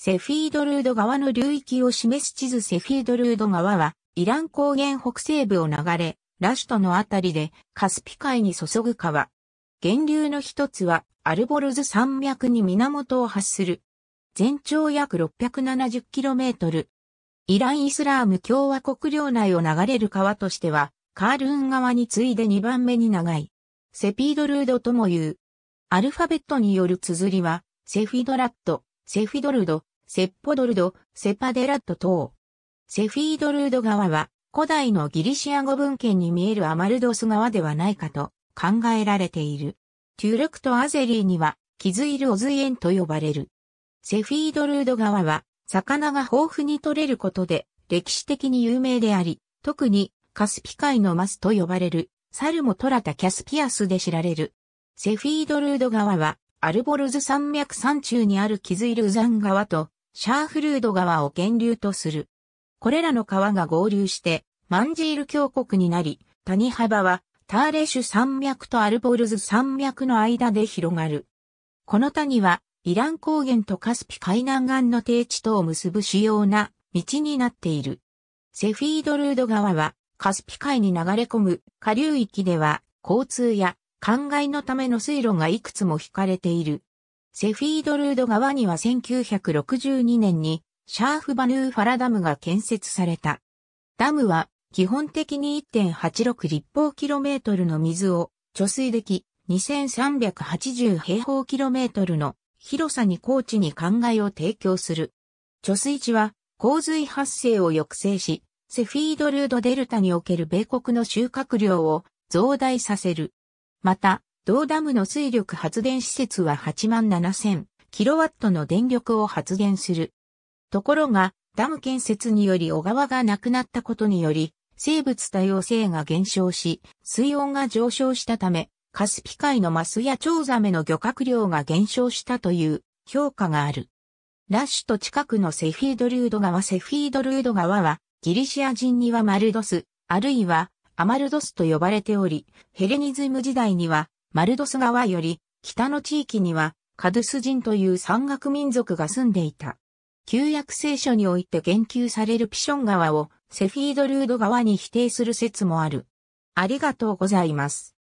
セフィードルード川の流域を示す地図セフィードルード川は、イラン高原北西部を流れ、ラシュトのあたりでカスピ海に注ぐ川。源流の一つは、アルボルズ山脈に源を発する。全長約 670km。イラン・イスラーム共和国領内を流れる川としては、カールーン川に次いで2番目に長い。セピードルードとも言う。アルファベットによる綴りは、セフィドラット、セフィドルド、セッポドルド、セパデラット等。セフィードルード川は、古代のギリシア語文献に見えるアマルドス川ではないかと考えられている。テュルクとアゼリーには、キズイルオズイエンと呼ばれる。セフィードルード川は、魚が豊富に取れることで、歴史的に有名であり、特にカスピ海のマスと呼ばれる、サルモトラタキャスピアスで知られる。セフィードルード川は、アルボルズ山脈山中にあるキズイル山川とシャーフルード川を源流とする。これらの川が合流して、マンジール峡谷になり、谷幅はターレシュ山脈とアルボルズ山脈の間で広がる。この谷は、イラン高原とカスピ海南岸の低地とを結ぶ主要な道になっている。セフィードルード川は、カスピ海に流れ込む下流域では、交通や灌漑のための水路がいくつも引かれている。セフィードルード川には1962年にシャーフバヌーファラダムが建設された。ダムは基本的に1.86立方キロメートルの水を貯水でき、2380平方キロメートルの広さに高地に灌漑を提供する。貯水池は洪水発生を抑制し、セフィードルードデルタにおける米国の収穫量を増大させる。また、同ダムの水力発電施設は8万7000キロワットの電力を発電する。ところが、ダム建設により小川がなくなったことにより、生物多様性が減少し、水温が上昇したため、カスピ海のマスやチョウザメの漁獲量が減少したという評価がある。ラッシュと近くのセフィードルード川セフィードルード川は、ギリシア人にはマルドス、あるいはアマルドスと呼ばれており、ヘレニズム時代にはマルドス川より北の地域にはカドゥス人という山岳民族が住んでいた。旧約聖書において言及されるピション川をセフィードルード川に否定する説もある。ありがとうございます。